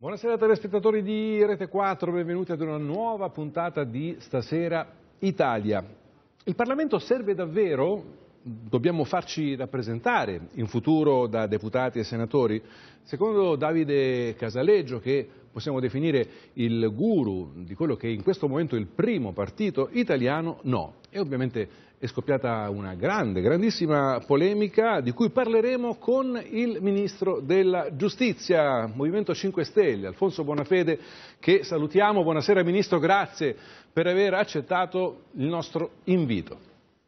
Buonasera telespettatori di Rete 4, benvenuti ad una nuova puntata di Stasera Italia. Il Parlamento serve davvero? Dobbiamo farci rappresentare in futuro da deputati e senatori? Secondo Davide Casaleggio, che possiamo definire il guru di quello che in questo momento è il primo partito italiano, no. E ovviamente è scoppiata una grande, grandissima polemica di cui parleremo con il Ministro della Giustizia, Movimento 5 Stelle, Alfonso Bonafede, che salutiamo. Buonasera Ministro, grazie per aver accettato il nostro invito.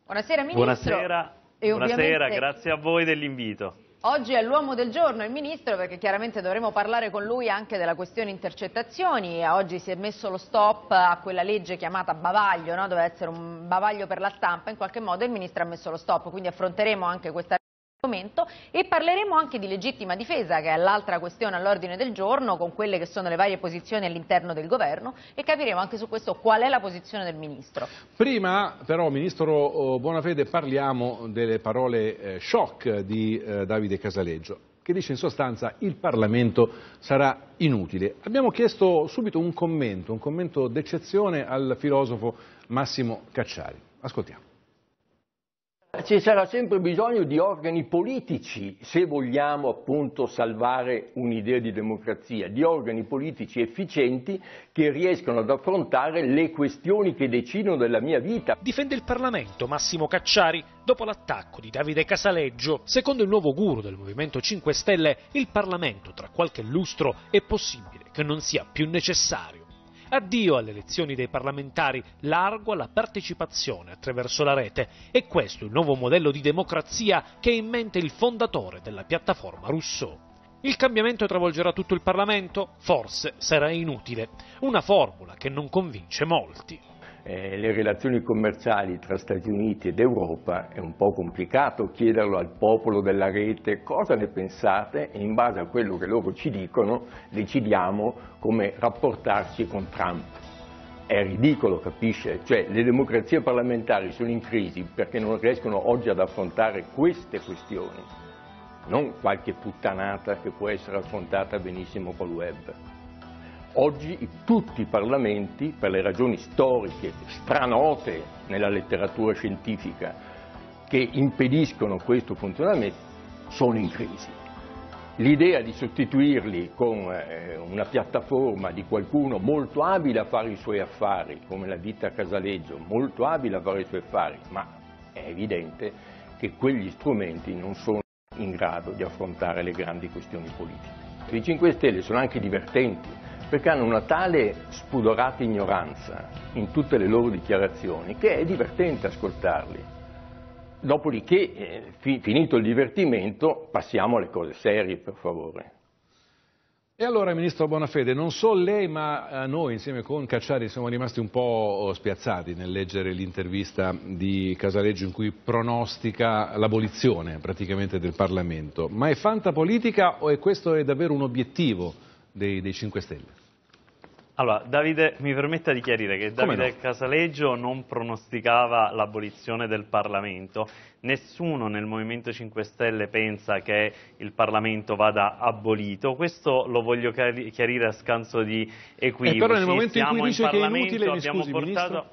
Buonasera Ministro. Buonasera, e buonasera grazie a voi dell'invito. Oggi è l'uomo del giorno il ministro perché chiaramente dovremo parlare con lui anche della questione intercettazioni. Oggi si è messo lo stop a quella legge chiamata bavaglio, no? doveva essere un bavaglio per la stampa, in qualche modo il ministro ha messo lo stop, quindi affronteremo anche questa e parleremo anche di legittima difesa che è l'altra questione all'ordine del giorno con quelle che sono le varie posizioni all'interno del governo e capiremo anche su questo qual è la posizione del Ministro. Prima però Ministro oh, Bonafede parliamo delle parole eh, shock di eh, Davide Casaleggio che dice in sostanza il Parlamento sarà inutile. Abbiamo chiesto subito un commento, un commento d'eccezione al filosofo Massimo Cacciari. Ascoltiamo. Ci sarà sempre bisogno di organi politici se vogliamo appunto salvare un'idea di democrazia, di organi politici efficienti che riescano ad affrontare le questioni che decidono della mia vita. Difende il Parlamento Massimo Cacciari dopo l'attacco di Davide Casaleggio. Secondo il nuovo guru del Movimento 5 Stelle, il Parlamento tra qualche lustro è possibile che non sia più necessario. Addio alle elezioni dei parlamentari, largo alla partecipazione attraverso la rete. E questo è il nuovo modello di democrazia che ha in mente il fondatore della piattaforma Rousseau. Il cambiamento travolgerà tutto il Parlamento? Forse sarà inutile. Una formula che non convince molti eh, le relazioni commerciali tra Stati Uniti ed Europa, è un po' complicato chiederlo al popolo della rete cosa ne pensate e in base a quello che loro ci dicono decidiamo come rapportarci con Trump è ridicolo, capisce? Cioè le democrazie parlamentari sono in crisi perché non riescono oggi ad affrontare queste questioni, non qualche puttanata che può essere affrontata benissimo col web. Oggi tutti i parlamenti, per le ragioni storiche stranote nella letteratura scientifica che impediscono questo funzionamento, sono in crisi. L'idea di sostituirli con eh, una piattaforma di qualcuno molto abile a fare i suoi affari, come la ditta Casaleggio, molto abile a fare i suoi affari, ma è evidente che quegli strumenti non sono in grado di affrontare le grandi questioni politiche. I 5 Stelle sono anche divertenti, perché hanno una tale spudorata ignoranza in tutte le loro dichiarazioni che è divertente ascoltarli. Dopodiché, eh, fi finito il divertimento, passiamo alle cose serie, per favore. E allora, Ministro Bonafede, non so lei, ma eh, noi insieme con Cacciari siamo rimasti un po' spiazzati nel leggere l'intervista di Casaleggio in cui pronostica l'abolizione praticamente del Parlamento. Ma è fantapolitica o è questo è davvero un obiettivo dei, dei 5 Stelle? Allora, Davide, mi permetta di chiarire che Davide no? Casaleggio non pronosticava l'abolizione del Parlamento. Nessuno nel Movimento 5 Stelle pensa che il Parlamento vada abolito. Questo lo voglio chiarire a scanso di equivoci. Eh, però nel momento Siamo in cui dice in che è inutile, mi scusi, portato...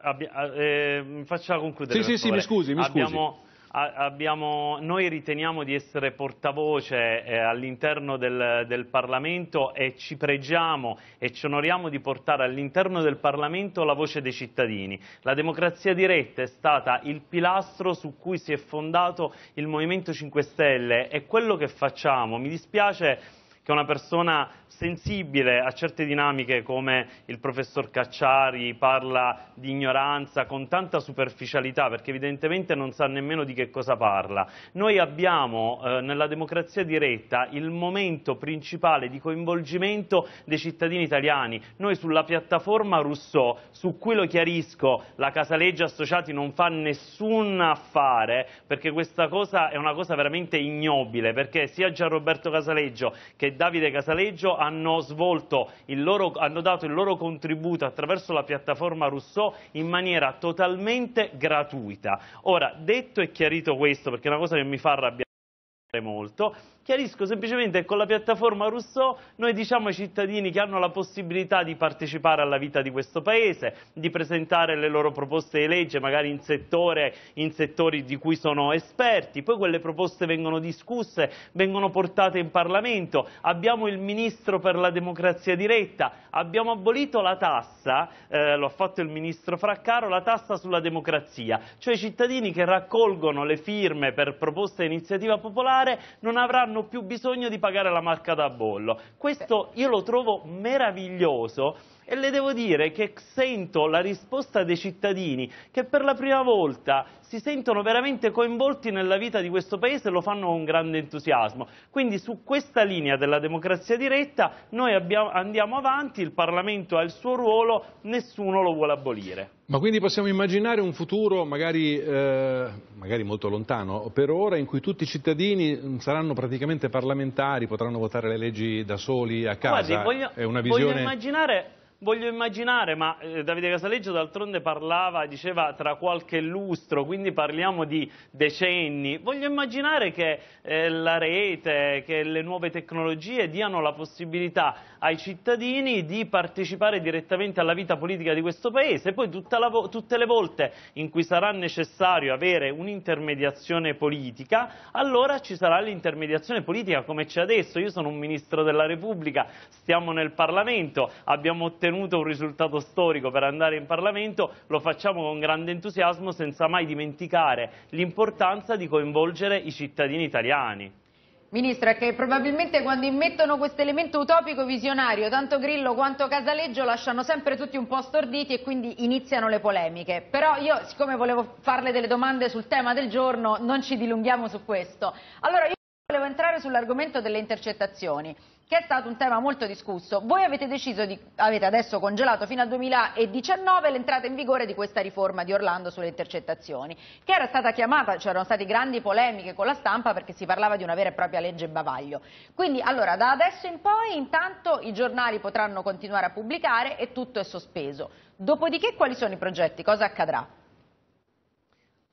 Abbia... Eh, mi faccia concludere. Sì, sì, sì, mi scusi, mi scusi. Abbiamo Abbiamo, noi riteniamo di essere portavoce eh, all'interno del, del, Parlamento e ci pregiamo e ci onoriamo di portare all'interno del Parlamento la voce dei cittadini. La democrazia diretta è stata il pilastro su cui si è fondato il Movimento 5 Stelle e quello che facciamo, mi dispiace che è una persona sensibile a certe dinamiche come il professor Cacciari parla di ignoranza con tanta superficialità perché evidentemente non sa nemmeno di che cosa parla. Noi abbiamo eh, nella democrazia diretta il momento principale di coinvolgimento dei cittadini italiani. Noi sulla piattaforma Rousseau, su cui lo chiarisco, la Casaleggia Associati non fa nessun affare perché questa cosa è una cosa veramente ignobile perché sia Gianroberto Casaleggio che Davide Casaleggio hanno, svolto il loro, hanno dato il loro contributo attraverso la piattaforma Rousseau in maniera totalmente gratuita. Ora, detto e chiarito questo, perché è una cosa che mi fa arrabbiare, molto. Chiarisco semplicemente che con la piattaforma Rousseau noi diciamo ai cittadini che hanno la possibilità di partecipare alla vita di questo Paese, di presentare le loro proposte di legge, magari in, settore, in settori di cui sono esperti, poi quelle proposte vengono discusse, vengono portate in Parlamento, abbiamo il Ministro per la democrazia diretta, abbiamo abolito la tassa, eh, lo ha fatto il Ministro Fraccaro, la tassa sulla democrazia, cioè i cittadini che raccolgono le firme per proposte di iniziativa popolare fare non avranno più bisogno di pagare la marca da bollo. Questo io lo trovo meraviglioso e le devo dire che sento la risposta dei cittadini che per la prima volta si sentono veramente coinvolti nella vita di questo paese e lo fanno con grande entusiasmo. Quindi su questa linea della democrazia diretta noi abbiamo, andiamo avanti, il Parlamento ha il suo ruolo, nessuno lo vuole abolire. Ma quindi possiamo immaginare un futuro magari, eh, magari molto lontano per ora in cui tutti i cittadini mm, saranno praticamente parlamentari, potranno votare le leggi da soli a casa? Guardi, voglio, è una visione... voglio immaginare Voglio immaginare, ma eh, Davide Casaleggio d'altronde parlava, diceva tra qualche lustro, quindi parliamo di decenni. Voglio immaginare che eh, la rete, che le nuove tecnologie diano la possibilità ai cittadini di partecipare direttamente alla vita politica di questo Paese e poi tutte le volte in cui sarà necessario avere un'intermediazione politica, allora ci sarà l'intermediazione politica come c'è adesso. Io sono un Ministro della Repubblica, stiamo nel Parlamento, abbiamo ottenuto ottenuto un risultato storico per andare in Parlamento, lo facciamo con grande entusiasmo senza mai dimenticare l'importanza di coinvolgere i cittadini italiani. Ministro, è che probabilmente quando immettono questo elemento utopico visionario, tanto Grillo quanto Casaleggio lasciano sempre tutti un po' storditi e quindi iniziano le polemiche. Però io, siccome volevo farle delle domande sul tema del giorno, non ci dilunghiamo su questo. Allora, io volevo entrare sull'argomento delle intercettazioni che è stato un tema molto discusso. Voi avete deciso, di, avete adesso congelato fino al 2019 l'entrata in vigore di questa riforma di Orlando sulle intercettazioni, che era stata chiamata, c'erano cioè state grandi polemiche con la stampa perché si parlava di una vera e propria legge bavaglio. Quindi allora da adesso in poi intanto i giornali potranno continuare a pubblicare e tutto è sospeso. Dopodiché quali sono i progetti? Cosa accadrà?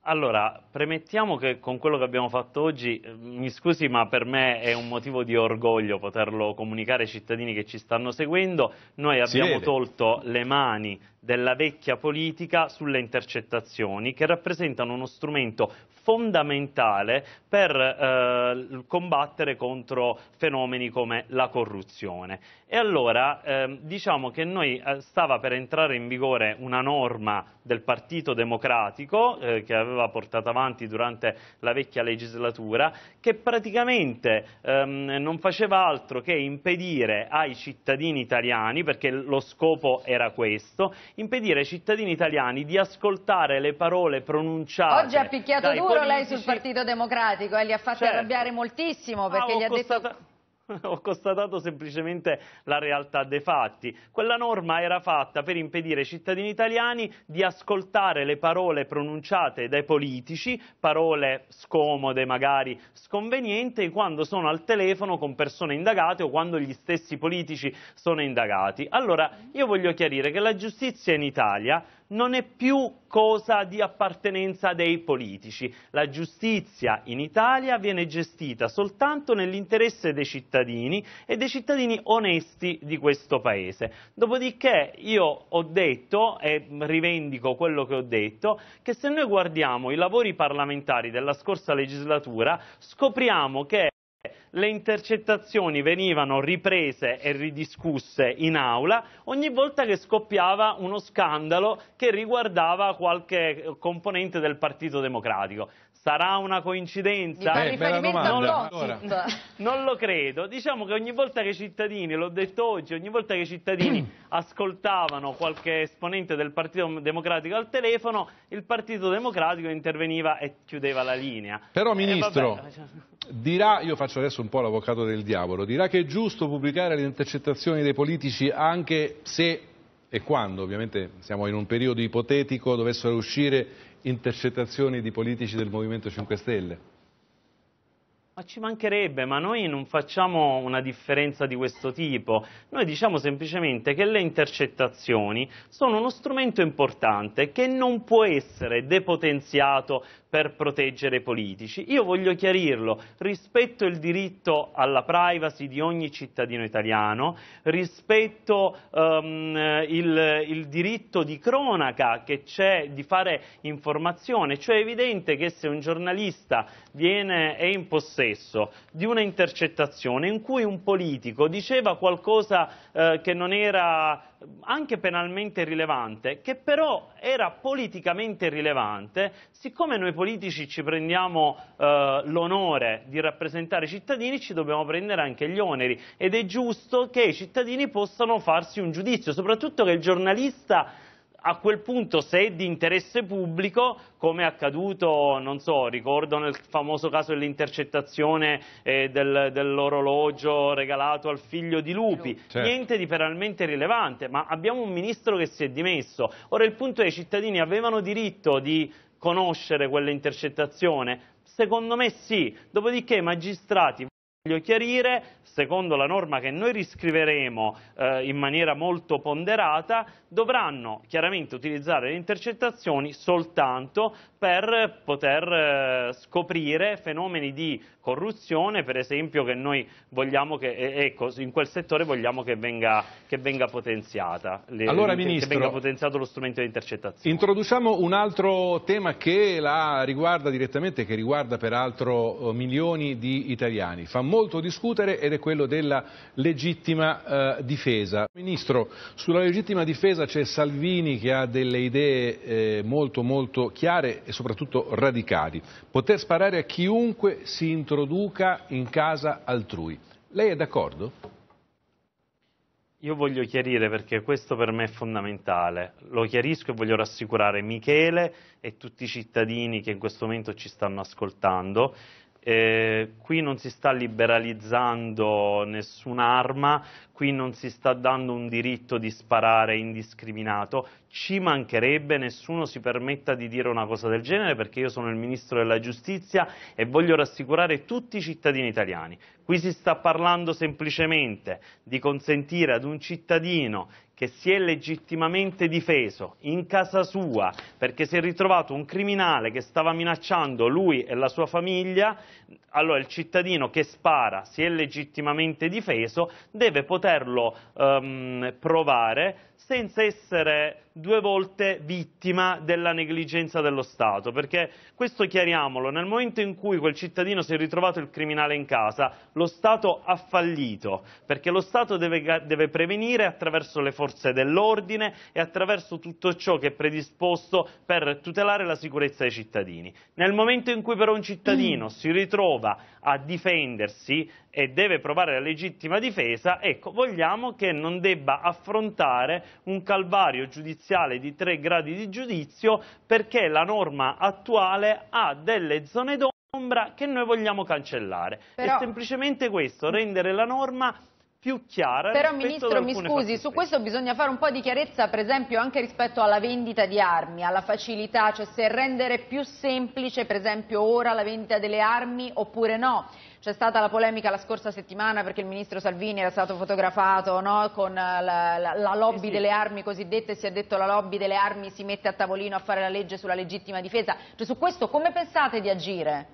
Allora, premettiamo che con quello che abbiamo fatto oggi, eh, mi scusi ma per me è un motivo di orgoglio poterlo comunicare ai cittadini che ci stanno seguendo, noi abbiamo tolto le mani della vecchia politica sulle intercettazioni che rappresentano uno strumento fondamentale per eh, combattere contro fenomeni come la corruzione. E allora eh, diciamo che noi eh, stava per entrare in vigore una norma del Partito Democratico eh, che aveva portato avanti durante la vecchia legislatura che praticamente ehm, non faceva altro che impedire ai cittadini italiani, perché lo scopo era questo, impedire ai cittadini italiani di ascoltare le parole pronunciate. Oggi ha picchiato duro politici. lei sul Partito Democratico, eh, li ha fatti certo. arrabbiare moltissimo perché ah, gli ha detto... ho constatato semplicemente la realtà dei fatti. Quella norma era fatta per impedire ai cittadini italiani di ascoltare le parole pronunciate dai politici, parole scomode, magari sconvenienti, quando sono al telefono con persone indagate o quando gli stessi politici sono indagati. Allora, io voglio chiarire che la giustizia in Italia non è più cosa di appartenenza dei politici. La giustizia in Italia viene gestita soltanto nell'interesse dei cittadini e dei cittadini onesti di questo Paese. Dopodiché io ho detto, e rivendico quello che ho detto, che se noi guardiamo i lavori parlamentari della scorsa legislatura scopriamo che le intercettazioni venivano riprese e ridiscusse in aula ogni volta che scoppiava uno scandalo che riguardava qualche componente del Partito Democratico. Sarà una coincidenza? Eh, non, lo, allora. non lo credo. Diciamo che ogni volta che i cittadini, l'ho detto oggi, ogni volta che i cittadini ascoltavano qualche esponente del Partito Democratico al telefono, il Partito Democratico interveniva e chiudeva la linea. Però, eh, Ministro, dirà, io faccio adesso un po' l'avvocato del diavolo, dirà che è giusto pubblicare le intercettazioni dei politici anche se e quando, ovviamente siamo in un periodo ipotetico, dovessero uscire intercettazioni di politici del Movimento 5 Stelle? Ma ci mancherebbe, ma noi non facciamo una differenza di questo tipo. Noi diciamo semplicemente che le intercettazioni sono uno strumento importante che non può essere depotenziato per proteggere i politici. Io voglio chiarirlo, rispetto il diritto alla privacy di ogni cittadino italiano, rispetto um, il, il, diritto di cronaca che c'è di fare informazione, cioè è evidente che se un giornalista viene, è in possesso di una intercettazione in cui un politico diceva qualcosa eh, che non era anche penalmente rilevante, che però era politicamente rilevante, siccome noi politici ci prendiamo eh, l'onore di rappresentare i cittadini, ci dobbiamo prendere anche gli oneri ed è giusto che i cittadini possano farsi un giudizio, soprattutto che il giornalista a quel punto se è di interesse pubblico, come è accaduto, non so, ricordo nel famoso caso dell'intercettazione eh, del, dell'orologio regalato al figlio di Lupi, certo. niente di penalmente rilevante, ma abbiamo un ministro che si è dimesso. Ora il punto è che i cittadini avevano diritto di conoscere quell'intercettazione? Secondo me sì, dopodiché i magistrati Voglio chiarire, secondo la norma che noi riscriveremo eh, in maniera molto ponderata, dovranno chiaramente utilizzare le intercettazioni soltanto per poter eh, scoprire fenomeni di corruzione, per esempio, che noi vogliamo che, ecco, in quel settore vogliamo che venga, che venga potenziata, le, allora, Ministro, che venga potenziato lo strumento di intercettazione. Introduciamo un altro tema che la riguarda direttamente, che riguarda peraltro oh, milioni di italiani. Famo molto discutere ed è quello della legittima eh, difesa. Ministro, sulla legittima difesa c'è Salvini che ha delle idee eh, molto molto chiare e soprattutto radicali. Poter sparare a chiunque si introduca in casa altrui. Lei è d'accordo? Io voglio chiarire perché questo per me è fondamentale. Lo chiarisco e voglio rassicurare Michele e tutti i cittadini che in questo momento ci stanno ascoltando eh, qui non si sta liberalizzando nessun'arma, qui non si sta dando un diritto di sparare indiscriminato, ci mancherebbe, nessuno si permetta di dire una cosa del genere perché io sono il Ministro della Giustizia e voglio rassicurare tutti i cittadini italiani. Qui si sta parlando semplicemente di consentire ad un cittadino che si è legittimamente difeso in casa sua perché si è ritrovato un criminale che stava minacciando lui e la sua famiglia, allora il cittadino che spara si è legittimamente difeso deve poterlo um, provare senza essere due volte vittima della negligenza dello Stato, perché questo chiariamolo, nel momento in cui quel cittadino si è ritrovato il criminale in casa, lo Stato ha fallito, perché lo Stato deve, deve prevenire attraverso le forze dell'ordine e attraverso tutto ciò che è predisposto per tutelare la sicurezza dei cittadini. Nel momento in cui però un cittadino mm. si ritrova a difendersi e deve provare la legittima difesa, ecco, vogliamo che non debba affrontare un calvario giudiziale di tre gradi di giudizio perché la norma attuale ha delle zone d'ombra che noi vogliamo cancellare. Però... È semplicemente questo, rendere la norma più chiara. Però Ministro mi scusi, su questo bisogna fare un po' di chiarezza per esempio anche rispetto alla vendita di armi, alla facilità, cioè se rendere più semplice per esempio ora la vendita delle armi oppure no. C'è stata la polemica la scorsa settimana perché il ministro Salvini era stato fotografato no? con eh, la, la, la lobby eh sì. delle armi cosiddette, si è detto la lobby delle armi si mette a tavolino a fare la legge sulla legittima difesa. Cioè, su questo come pensate di agire?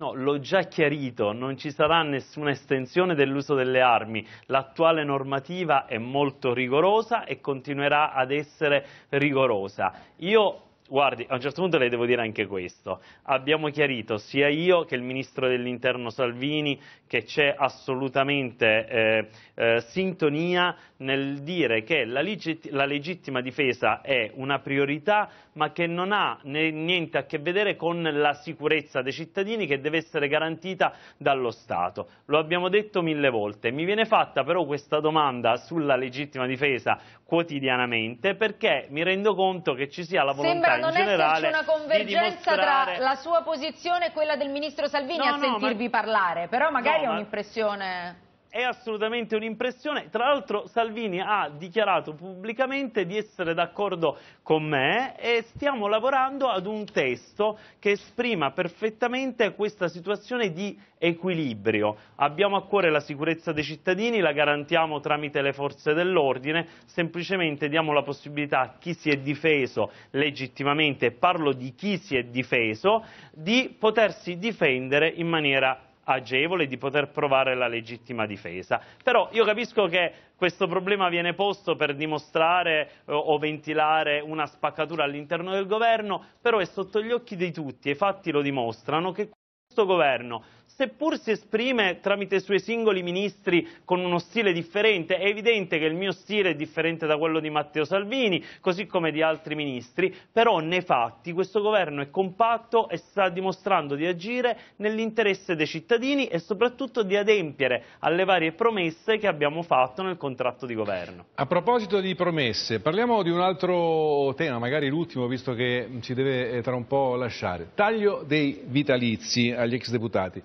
No, l'ho già chiarito, non ci sarà nessuna estensione dell'uso delle armi. L'attuale normativa è molto rigorosa e continuerà ad essere rigorosa. Io Guardi, a un certo punto le devo dire anche questo. Abbiamo chiarito sia io che il ministro dell'interno Salvini che c'è assolutamente eh, eh, sintonia nel dire che la, legittima, la legittima difesa è una priorità ma che non ha niente a che vedere con la sicurezza dei cittadini che deve essere garantita dallo Stato. Lo abbiamo detto mille volte. Mi viene fatta però questa domanda sulla legittima difesa quotidianamente perché mi rendo conto che ci sia la volontà non in generale... Non una convergenza dimostrare... tra la sua posizione e quella del ministro Salvini no, a sentirvi ma... parlare, però magari no, è un'impressione è assolutamente un'impressione. Tra l'altro Salvini ha dichiarato pubblicamente di essere d'accordo con me e stiamo lavorando ad un testo che esprima perfettamente questa situazione di equilibrio. Abbiamo a cuore la sicurezza dei cittadini, la garantiamo tramite le forze dell'ordine, semplicemente diamo la possibilità a chi si è difeso legittimamente, parlo di chi si è difeso, di potersi difendere in maniera agevole di poter provare la legittima difesa. Però io capisco che questo problema viene posto per dimostrare o, eh, o ventilare una spaccatura all'interno del governo, però è sotto gli occhi di tutti e i fatti lo dimostrano che questo governo seppur si esprime tramite i suoi singoli ministri con uno stile differente, è evidente che il mio stile è differente da quello di Matteo Salvini, così come di altri ministri, però nei fatti questo governo è compatto e sta dimostrando di agire nell'interesse dei cittadini e soprattutto di adempiere alle varie promesse che abbiamo fatto nel contratto di governo. A proposito di promesse, parliamo di un altro tema, magari l'ultimo, visto che ci deve eh, tra un po' lasciare. Taglio dei vitalizi agli ex deputati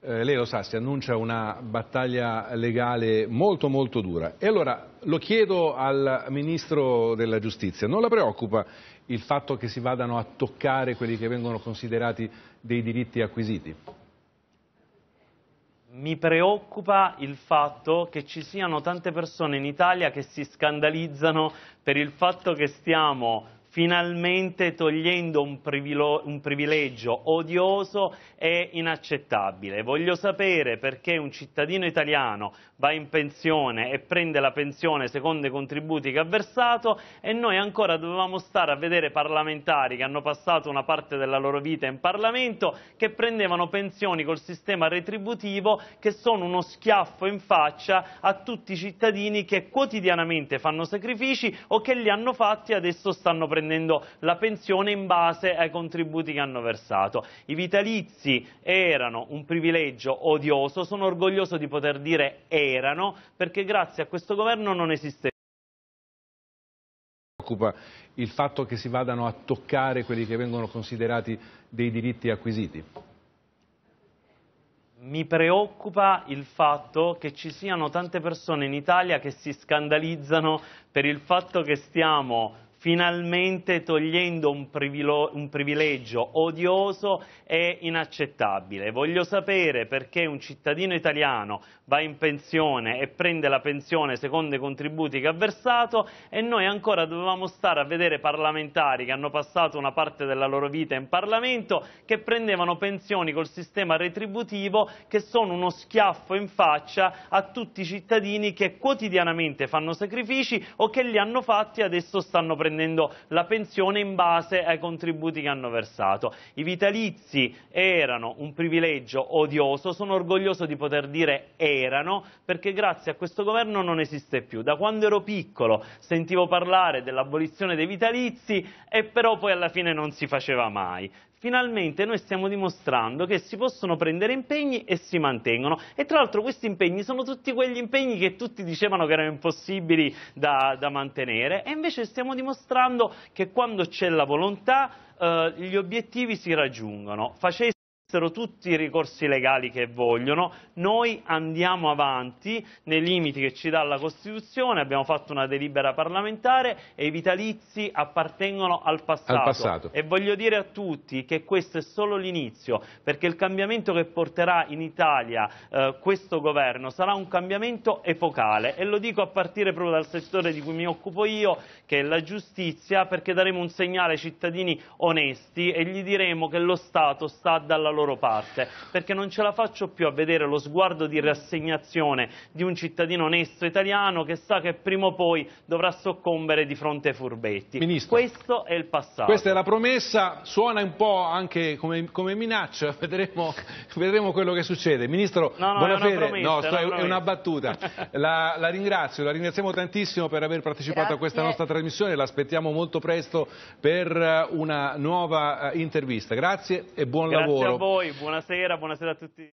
eh, lei lo sa, si annuncia una battaglia legale molto molto dura. E allora lo chiedo al Ministro della Giustizia, non la preoccupa il fatto che si vadano a toccare quelli che vengono considerati dei diritti acquisiti? Mi preoccupa il fatto che ci siano tante persone in Italia che si scandalizzano per il fatto che stiamo finalmente togliendo un, un, privilegio odioso e inaccettabile. Voglio sapere perché un cittadino italiano va in pensione e prende la pensione secondo i contributi che ha versato e noi ancora dovevamo stare a vedere parlamentari che hanno passato una parte della loro vita in Parlamento che prendevano pensioni col sistema retributivo che sono uno schiaffo in faccia a tutti i cittadini che quotidianamente fanno sacrifici o che li hanno fatti e adesso stanno prendendo prendendo la pensione in base ai contributi che hanno versato. I vitalizi erano un privilegio odioso, sono orgoglioso di poter dire erano, perché grazie a questo governo non esiste preoccupa il fatto che si vadano a toccare quelli che vengono considerati dei diritti acquisiti? Mi preoccupa il fatto che ci siano tante persone in Italia che si scandalizzano per il fatto che stiamo finalmente togliendo un, un, privilegio odioso e inaccettabile. Voglio sapere perché un cittadino italiano va in pensione e prende la pensione secondo i contributi che ha versato e noi ancora dovevamo stare a vedere parlamentari che hanno passato una parte della loro vita in Parlamento che prendevano pensioni col sistema retributivo che sono uno schiaffo in faccia a tutti i cittadini che quotidianamente fanno sacrifici o che li hanno fatti e adesso stanno prendendo prendendo la pensione in base ai contributi che hanno versato. I vitalizi erano un privilegio odioso, sono orgoglioso di poter dire erano, perché grazie a questo governo non esiste più. Da quando ero piccolo sentivo parlare dell'abolizione dei vitalizi e però poi alla fine non si faceva mai finalmente noi stiamo dimostrando che si possono prendere impegni e si mantengono. E tra l'altro questi impegni sono tutti quegli impegni che tutti dicevano che erano impossibili da, da mantenere e invece stiamo dimostrando che quando c'è la volontà eh, gli obiettivi si raggiungono. Facessi fossero tutti i ricorsi legali che vogliono, noi andiamo avanti nei limiti che ci dà la Costituzione, abbiamo fatto una delibera parlamentare e i vitalizi appartengono al passato. Al passato. E voglio dire a tutti che questo è solo l'inizio, perché il cambiamento che porterà in Italia eh, questo governo sarà un cambiamento epocale e lo dico a partire proprio dal settore di cui mi occupo io, che è la giustizia, perché daremo un segnale ai cittadini onesti e gli diremo che lo Stato sta dalla loro loro parte, perché non ce la faccio più a vedere lo sguardo di rassegnazione di un cittadino onesto italiano che sa che prima o poi dovrà soccombere di fronte ai furbetti. Ministro, Questo è il passato. Questa è la promessa, suona un po' anche come, come minaccia, vedremo, vedremo, quello che succede. Ministro, no, no, buona fede, promessa, no, sto, è, una battuta. La, la, ringrazio, la ringraziamo tantissimo per aver partecipato Grazie. a questa nostra trasmissione, l'aspettiamo molto presto per una nuova eh, intervista. Grazie e buon Grazie lavoro voi, buonasera, buonasera a tutti.